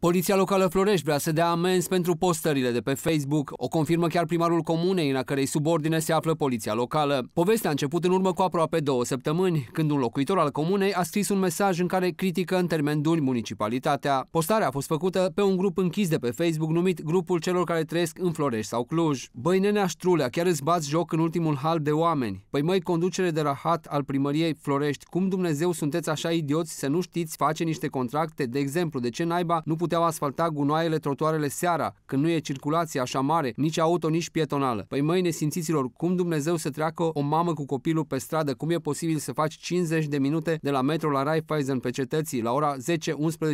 Poliția locală Florești vrea să dea amenzi pentru postările de pe Facebook. O confirmă chiar primarul comunei, în a cărei subordine se află poliția locală. Povestea a început în urmă cu aproape două săptămâni, când un locuitor al comunei a scris un mesaj în care critică în termen duri municipalitatea. Postarea a fost făcută pe un grup închis de pe Facebook numit Grupul celor care trăiesc în Florești sau Cluj. Băi nenea Ștrulea, chiar îți bați joc în ultimul hal de oameni. Păi măi, conducere de rahat al primăriei Florești, cum Dumnezeu sunteți așa idioți să nu știți face niște contracte, de exemplu, de ce naiba nu puteau asfalta gunoaiele trotuarele seara, când nu e circulație așa mare, nici auto, nici pietonală. Păi măi nesimțiților, cum Dumnezeu să treacă o mamă cu copilul pe stradă? Cum e posibil să faci 50 de minute de la metro la Raiffeisen pe cetății la ora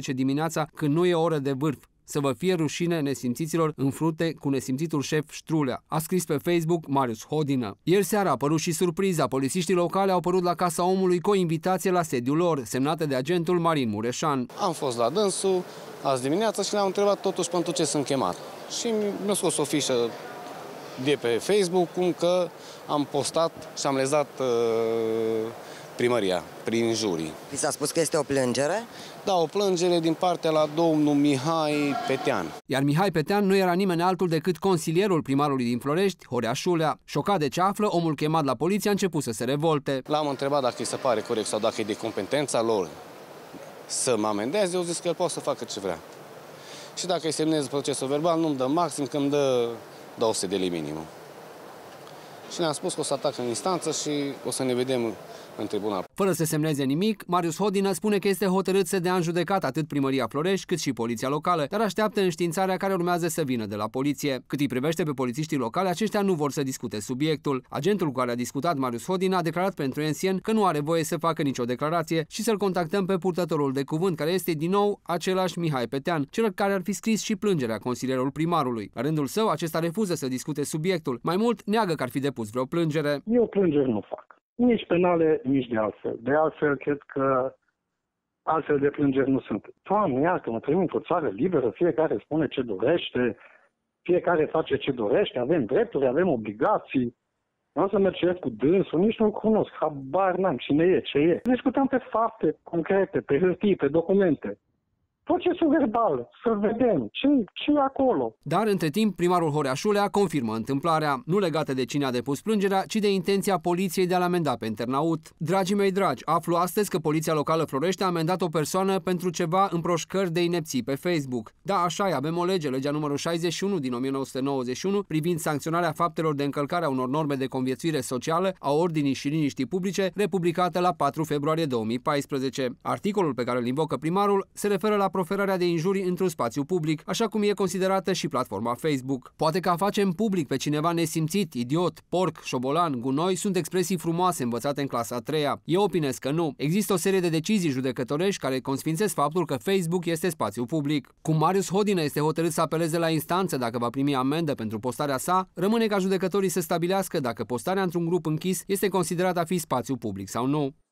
10-11 dimineața, când nu e oră de vârf? Să vă fie rușine nesimțiților în frute cu nesimțitul șef Ștrulea, a scris pe Facebook Marius Hodină. Ieri seara a apărut și surpriza. Polițiștii locale au apărut la Casa Omului cu o invitație la sediul lor, semnată de agentul Marin Mureșan. Am fost la dânsul azi dimineață și le-am întrebat totuși pentru ce sunt chemat. Și mi-a scos o fișă de pe Facebook cum că am postat și am lezat uh, primăria, prin jurii. Vi s-a spus că este o plângere? Da, o plângere din partea la domnul Mihai Petean. Iar Mihai Petean nu era nimeni altul decât consilierul primarului din Florești, Horea Șulea. Șocat de ce află, omul chemat la poliție a început să se revolte. L-am întrebat dacă îi se pare corect sau dacă e de competența lor să mă amendeze, eu zis că el poate să facă ce vrea. Și dacă îi semnez procesul verbal, nu-mi dă maxim, când dă 200 de lei minimum și ne-am spus că o să atacă în instanță și o să ne vedem în tribunal. Fără să semneze nimic, Marius Hodină spune că este hotărât să dea în judecat atât primăria Florești cât și poliția locală, dar așteaptă înștiințarea care urmează să vină de la poliție. Cât îi privește pe polițiștii locali, aceștia nu vor să discute subiectul. Agentul cu care a discutat Marius Hodină a declarat pentru NCN că nu are voie să facă nicio declarație și să-l contactăm pe purtătorul de cuvânt, care este din nou același Mihai Petean, cel care ar fi scris și plângerea consilierul primarului. La rândul său, acesta refuză să discute subiectul. Mai mult, neagă că ar fi depus vreo plângere. Eu plângeri nu fac nici penale, nici de altfel. De altfel, cred că altfel de plângeri nu sunt. Doamne, iată, mă trăim într-o țară liberă, fiecare spune ce dorește, fiecare face ce dorește, avem drepturi, avem obligații. Nu o să merg cu dânsul, nici nu-l cunosc, habar n-am cine e, ce e. Discutăm pe fapte concrete, pe hârtii, pe documente procesul verbal, să vedem ce, e acolo. Dar, între timp, primarul Horea Șulea confirmă întâmplarea, nu legată de cine a depus plângerea, ci de intenția poliției de a-l amenda pe internaut. Dragii mei dragi, aflu astăzi că poliția locală Florești a amendat o persoană pentru ceva împroșcări de inepții pe Facebook. Da, așa e, avem o lege, legea numărul 61 din 1991, privind sancționarea faptelor de încălcare a unor norme de conviețuire socială, a ordinii și liniștii publice, republicată la 4 februarie 2014. Articolul pe care îl invocă primarul se referă la proferarea de injurii într-un spațiu public, așa cum e considerată și platforma Facebook. Poate că a face public pe cineva nesimțit, idiot, porc, șobolan, gunoi sunt expresii frumoase învățate în clasa a treia. Eu opinez că nu. Există o serie de decizii judecătorești care consfințesc faptul că Facebook este spațiu public. Cum Marius Hodine este hotărât să apeleze la instanță dacă va primi amendă pentru postarea sa, rămâne ca judecătorii să stabilească dacă postarea într-un grup închis este considerată a fi spațiu public sau nu.